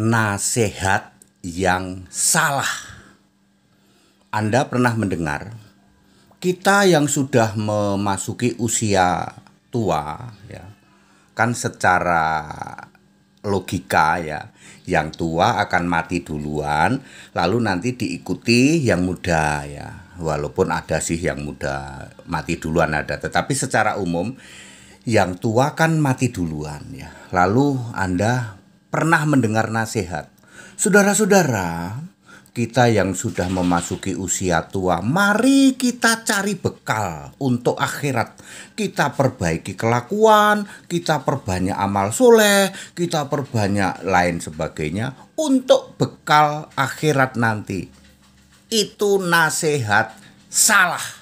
nasehat yang salah. Anda pernah mendengar kita yang sudah memasuki usia tua ya kan secara logika ya yang tua akan mati duluan lalu nanti diikuti yang muda ya walaupun ada sih yang muda mati duluan ada tetapi secara umum yang tua kan mati duluan ya lalu Anda pernah mendengar nasihat. Saudara-saudara, kita yang sudah memasuki usia tua, mari kita cari bekal untuk akhirat. Kita perbaiki kelakuan, kita perbanyak amal soleh, kita perbanyak lain sebagainya untuk bekal akhirat nanti. Itu nasihat salah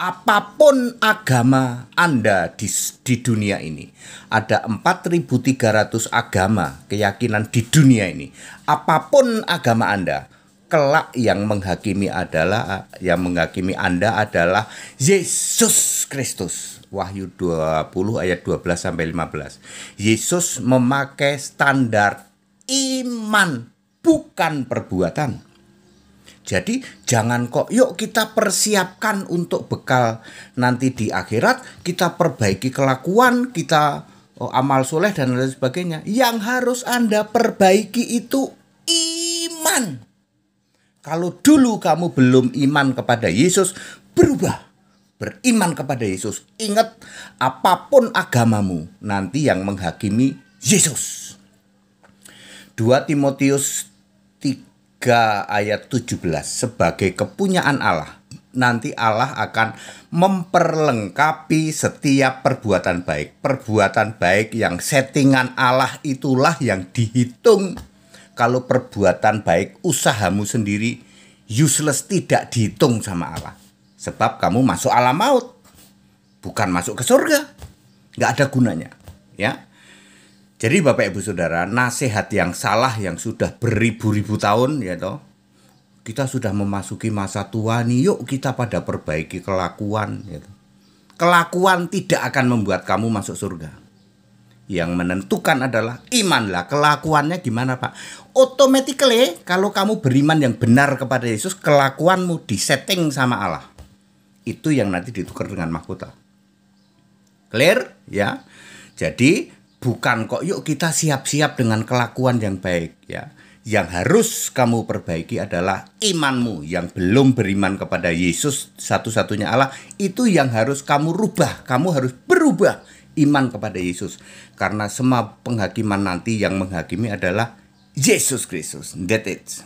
apapun agama Anda di, di dunia ini. Ada 4.300 agama keyakinan di dunia ini. Apapun agama Anda, kelak yang menghakimi adalah yang menghakimi Anda adalah Yesus Kristus. Wahyu 20 ayat 12 sampai 15. Yesus memakai standar iman bukan perbuatan jadi jangan kok yuk kita persiapkan untuk bekal nanti di akhirat, kita perbaiki kelakuan, kita oh, amal soleh dan lain sebagainya. Yang harus Anda perbaiki itu iman. Kalau dulu kamu belum iman kepada Yesus, berubah. Beriman kepada Yesus. Ingat apapun agamamu, nanti yang menghakimi Yesus. 2 Timotius 3 ayat 17 sebagai kepunyaan Allah. Nanti Allah akan memperlengkapi setiap perbuatan baik. Perbuatan baik yang settingan Allah itulah yang dihitung. Kalau perbuatan baik usahamu sendiri useless tidak dihitung sama Allah. Sebab kamu masuk alam maut. Bukan masuk ke surga. Nggak ada gunanya. Ya, jadi Bapak Ibu Saudara, nasihat yang salah yang sudah beribu-ribu tahun ya toh. Kita sudah memasuki masa tua nih, yuk kita pada perbaiki kelakuan ya Kelakuan tidak akan membuat kamu masuk surga. Yang menentukan adalah iman lah kelakuannya gimana Pak. Automatically kalau kamu beriman yang benar kepada Yesus, kelakuanmu disetting sama Allah. Itu yang nanti ditukar dengan mahkota. Clear ya? Jadi bukan kok. Yuk kita siap-siap dengan kelakuan yang baik ya. Yang harus kamu perbaiki adalah imanmu yang belum beriman kepada Yesus satu-satunya Allah itu yang harus kamu rubah. Kamu harus berubah iman kepada Yesus karena semua penghakiman nanti yang menghakimi adalah Yesus Kristus. That it.